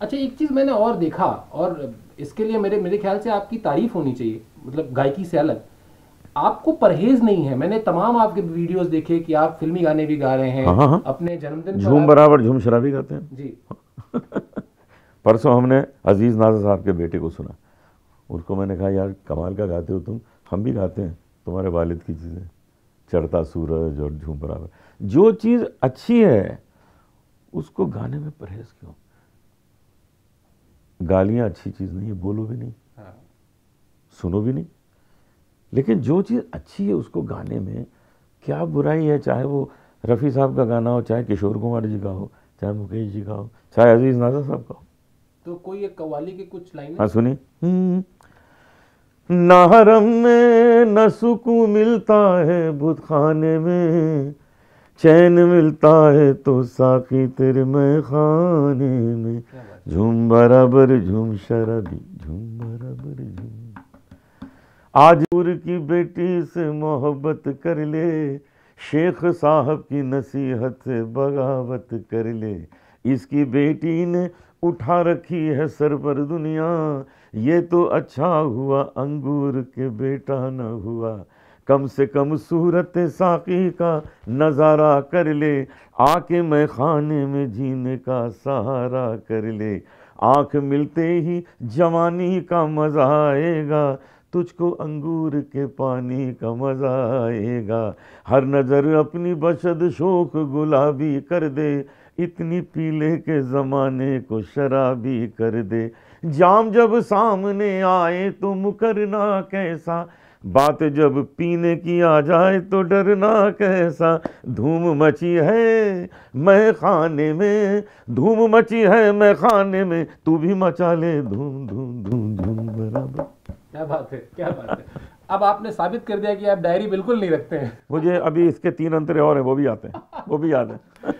اچھا ایک چیز میں نے اور دیکھا اور اس کے لیے میرے میرے خیال سے آپ کی تعریف ہونی چاہیے مطلب گائکی سے الگ آپ کو پرہیز نہیں ہے میں نے تمام آپ کے ویڈیوز دیکھے کہ آپ فلمی گانے بھی گا رہے ہیں ہاں، ہاں، ہاں۔ اپنے جنم دن جھوم برابر جھوم شرابی گاتے ہیں جی پرسوں ہم نے عزیز نازر صاحب کے بیٹے کو سنا اس کو میں نے کہا یار کمال کا گاتے ہو تم ہم بھی گاتے ہیں تمہارے والد کی چیزیں چڑھتا سورج اور جھوم برابر جو چیز اچھی ہے اس کو گانے میں پرہیز کیوں گالیاں اچھی چیز نہیں ہے بولو بھی نہیں ہاں۔ سنو بھی نہیں لیکن جو چیز اچھی ہے اس کو گانے میں کیا برائی ہے چاہے وہ رفیع گانا ہو چاہے کشور کمار جی کا ہو چاہے مکیش جی کا ہو چاہے عزیز نازر صاحب کا ہو تو کوئی ایک قوالی کی کچھ لائن ہاں سنی نہ حرم میں نہ سکو ملتا ہے بدخانے میں چین ملتا ہے تو ساقی تیرے میں خانے میں جھوم برابر جھوم شرابی جھوم برابر جھوم آج پور کی بیٹی سے محبت کر لے شیخ صاحب کی نصیحت سے بغاوت کر لے اس کی بیٹی نے اٹھا رکھی ہے سر پر دنیا یہ تو اچھا ہوا انگور کے بیٹا نہ ہوا کم سے کم صورت ساقی کا نظارہ کر لے آکے میں خانے میں جینے کا سہارا کر لے آنکھ ملتے ہی جوانی کا مزہ آئے گا تجھ کو انگور کے پانی کا مزہ آئے گا ہر نظر اپنی بشد شوق گلابی کر دے اتنی پیلے کے زمانے کو شرابی کر دے جام جب سامنے آئے تو مکرنا کیسا بات جب پینے کی آ جائے تو ڈرنا کیسا دھوم مچی ہے میں خانے میں دھوم مچی ہے میں خانے میں تو بھی مچا لے دھوم دھوم دھوم دھوم برابر کیا بات ہے کیا بات ہے اب آپ نے ثابت کر دیا کہ آپ ڈائری بالکل نہیں رکھتے ہیں مجھے ابھی اس کے تین انترے اور ہیں وہ بھی آتے ہیں وہ بھی یاد ہیں